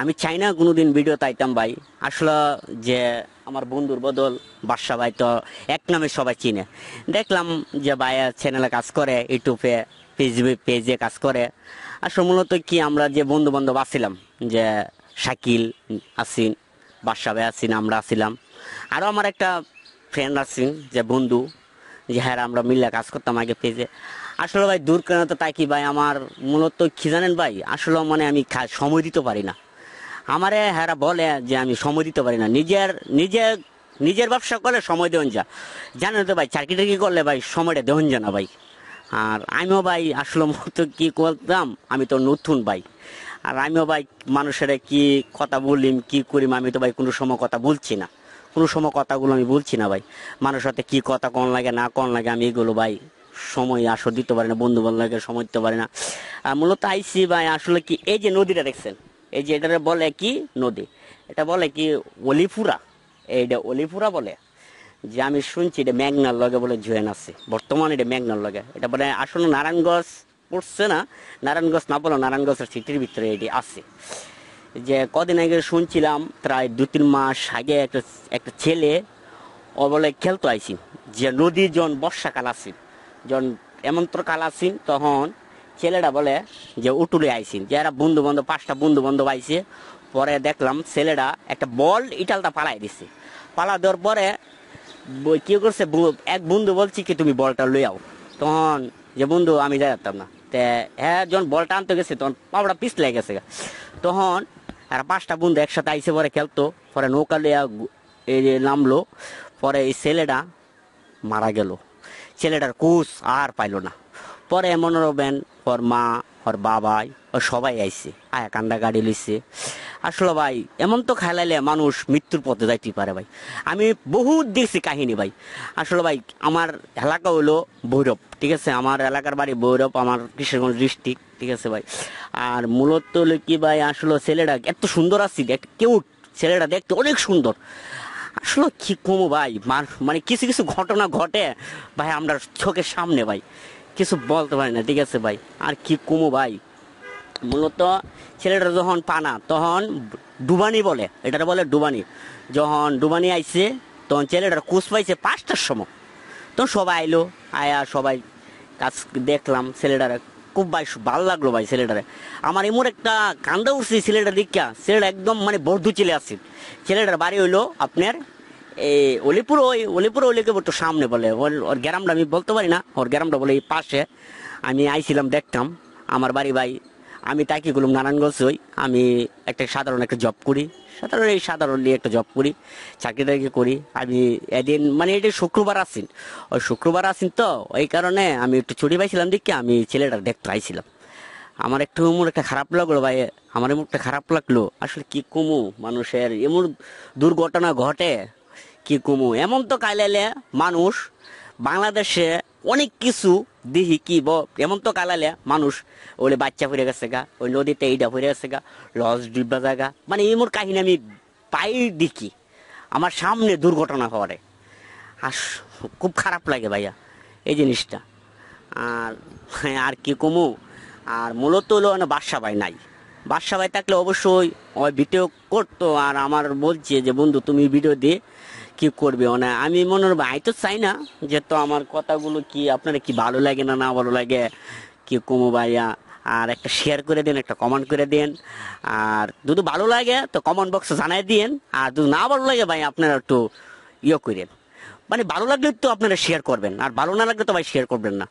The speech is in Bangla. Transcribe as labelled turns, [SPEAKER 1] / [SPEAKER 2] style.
[SPEAKER 1] আমি চাই না কোনোদিন ভিডিও তাইতাম ভাই আসলে যে আমার বন্ধুর বদল বাদশা ভাই তো এক নামে সবাই চিনে দেখলাম যে ভাই চ্যানেলে কাজ করে ইউটিউবে ফেসবুক পেজে কাজ করে আসলে মূলত কি আমরা যে বন্ধু বান্ধব আসছিলাম যে শাকিল আসিন বাদশা ভাই আসিন আমরা আসিলাম আরও আমার একটা ফ্রেন্ড আসিন যে বন্ধু যে হ্যাঁ আমরা মিলে কাজ করতাম আগে পেজে আসলে ভাই দূর কেন তো তাই কি ভাই আমার মূলত কি জানেন ভাই আসলে মানে আমি সময় দিতে পারি না আমারে হ্যাঁ বলে যে আমি সময় দিতে পারি না নিজের নিজে নিজের ব্যবসা করলে সময় দেন যা জানেন তো ভাই চাকরি টাকি করলে ভাই সময়টা দেন যা না ভাই আর আমিও ভাই আসলে মতো কী করতাম আমি তো নতুন ভাই আর আমিও ভাই মানুষেরা কি কথা বলিম কি করিম আমি তো ভাই কোনো সময় কথা বলছি না কোনো সময় কথাগুলো আমি বলছি না ভাই মানুষের সাথে কী কথা কোন লাগে না কোন লাগে আমি এগুলো ভাই সময় আসর দিতে পারে না বন্ধু বান্ধবের সময় দিতে পারে না মূলত আইসি ভাই আসলে কি এই যে নদীটা দেখছেন এই যে এটা বলে কি নদী এটা বলে কি অলিপুরা এইটা অলিপুরা বলে যে আমি শুনছি এটা মেঘনার লগে বলে জয়েন আছে বর্তমানে এটা মেঘনার লগে এটা বলে আসলে নারায়ণগঞ্জ পড়ছে না নারায়ণগঞ্জ না বলো নারায়ণগঞ্জের সিটির ভিতরে এটি আছে যে কদিন আগে শুনছিলাম প্রায় দু তিন মাস আগে একটা একটা ছেলে ও বলে খেলতো আইসি যে নদী যখন বর্ষাকাল আসি যখন এমন্ত্রকাল আসি তখন ছেলেটা বলে যে উটুলে আইসি যারা বন্ধু বান্ধব পাঁচটা বন্ধু বান্ধব আইসে পরে দেখলাম ছেলেটা একটা বল ইটালটা পালাই দিছে পালা দেওয়ার পরে কি করছে এক বন্ধু বলছি কি তুমি বলটা লই আও তখন যে বন্ধু আমি যাই পারতাম না তে হ্যাঁ যখন বলটা আনতে গেছে তখন পাওয়াটা পিছলে গেছে তখন আর পাঁচটা বন্ধু একসাথে আইসে পরে খেলতো পরে নৌকা লইয়া নামলো পরে এই ছেলেটা মারা গেল ছেলেটার কুশ আর পাইল না পরে এমন রবেন ওর মা ওর বাবাই ও সবাই আইছে আয়া কান্দা গাড়ি লইছে আসলে ভাই এমন তো খেলাইলে মানুষ মৃত্যুর পথে যাইতে পারে ভাই আমি বহুত দেখছি কাহিনী ভাই আসলে ভাই আমার এলাকা হলো ভৈরব ঠিক আছে আমার এলাকার বাড়ি ভৈরব আমার কৃষ্ণগঞ্জ ডিস্ট্রিক্ট ঠিক আছে ভাই আর মূলত হলো কি ভাই আসলে ছেলেটা এত সুন্দর আছি দেখ কেউ ছেলেটা দেখতে অনেক সুন্দর আসলে কি কমো ভাই মানে কিছু কিছু ঘটনা ঘটে ভাই আমরা চোখের সামনে ভাই কিছু বলতে পারি না ঠিক আছে ভাই আর কি কুমু ভাই মূলত ছেলেটা যখন পানা তখন ডুবানি বলে এটা বলে ডুবানি যখন ডুবানি আইছে তখন ছেলেটার কুস পাইছে পাঁচটার সময় তখন সবাই আইলো আয়া সবাই কাজ দেখলাম ছেলেটার খুব ভাই ভালো লাগলো ভাই ছেলেটারে আমার এমন একটা কান্দা উঠছে ছেলেটা দীক্ষা ছেলেটা একদম মানে বর্ধু ছেলে আছে ছেলেটার বাড়ি হইলো আপনার এই অলিপুর ওই অলিপুর ওলিকে বলতো সামনে বলে ওর গ্রামটা আমি বলতে পারি না ওর গ্রামটা বলে এই পাশে আমি আইছিলাম দেখতাম আমার বাড়ি ভাই আমি তাকি গুলুম নারায়ণগঞ্জ ওই আমি একটা সাধারণ একটা জব করি সাধারণ এই সাধারণ নিয়ে একটা জব করি চাকরি টাকরি করি আমি এদিন মানে এটা শুক্রবার আসিন ওই শুক্রবার আসিন তো ওই কারণে আমি একটু ছুটি পাইছিলাম দেখি আমি ছেলেটা দেখতে আইছিলাম আমার একটু মুখ একটা খারাপ লাগলো ভাই আমার মুখটা খারাপ লাগলো আসলে কি কমু মানুষের এমন দুর্ঘটনা ঘটে কি কুমু এমন তো কালালে মানুষ বাংলাদেশে অনেক কিছু দিহি কি ব এমন তো কালালে মানুষ ওলে বাচ্চা ফুরে গেছে গা ওই নদীতে এইটা ফুরে গেছে গা লস ডিব্বা জায়গা মানে মোর কাহিনী আমি পাই দেখি আমার সামনে দুর্ঘটনা হওয়ারে আর খুব খারাপ লাগে ভাইয়া এই জিনিসটা আর হ্যাঁ, আর কি কমু আর মূলত হলো বাদশা ভাই নাই বাদশা ভাই থাকলে অবশ্যই ওই ভিডিও করতো আর আমার বলছে যে বন্ধু তুমি ভিডিও দিয়ে কি করবে না আমি মনে হয় আমি তো চাই না যে তো আমার কথাগুলো কি আপনারা কি ভালো লাগে না না ভালো লাগে কি কমো ভাইয়া আর একটা শেয়ার করে দিন একটা কমেন্ট করে দিন আর যদি ভালো লাগে তো কমেন্ট বক্সে জানাই দিন আর যদি না ভালো লাগে ভাই আপনারা একটু ইয়ে করেন মানে ভালো লাগলে তো আপনারা শেয়ার করবেন আর ভালো না লাগলে তো ভাই শেয়ার করবেন না